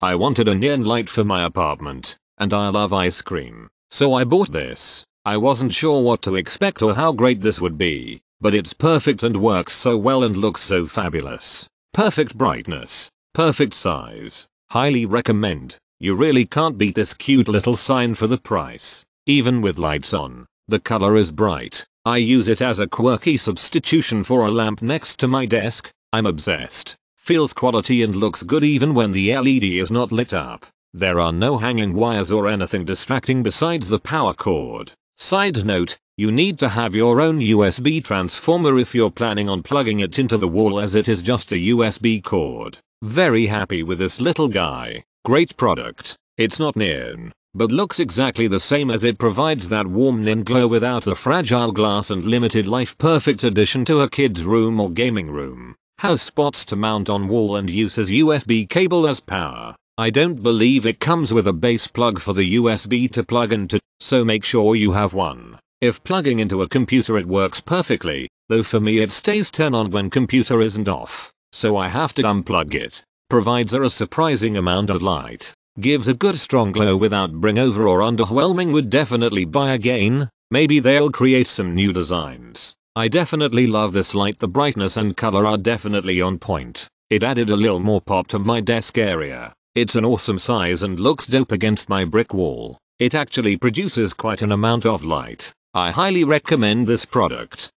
I wanted a neon light for my apartment, and I love ice cream, so I bought this. I wasn't sure what to expect or how great this would be, but it's perfect and works so well and looks so fabulous. Perfect brightness, perfect size, highly recommend. You really can't beat this cute little sign for the price. Even with lights on, the color is bright. I use it as a quirky substitution for a lamp next to my desk. I'm obsessed feels quality and looks good even when the LED is not lit up. There are no hanging wires or anything distracting besides the power cord. Side note, you need to have your own USB transformer if you're planning on plugging it into the wall as it is just a USB cord. Very happy with this little guy. Great product. It's not neon, but looks exactly the same as it provides that warm neon glow without the fragile glass and limited life perfect addition to a kid's room or gaming room. Has spots to mount on wall and uses USB cable as power. I don't believe it comes with a base plug for the USB to plug into, so make sure you have one. If plugging into a computer it works perfectly, though for me it stays turn on when computer isn't off, so I have to unplug it. Provides a surprising amount of light. Gives a good strong glow without bring over or underwhelming would definitely buy again, maybe they'll create some new designs. I definitely love this light the brightness and color are definitely on point. It added a little more pop to my desk area. It's an awesome size and looks dope against my brick wall. It actually produces quite an amount of light. I highly recommend this product.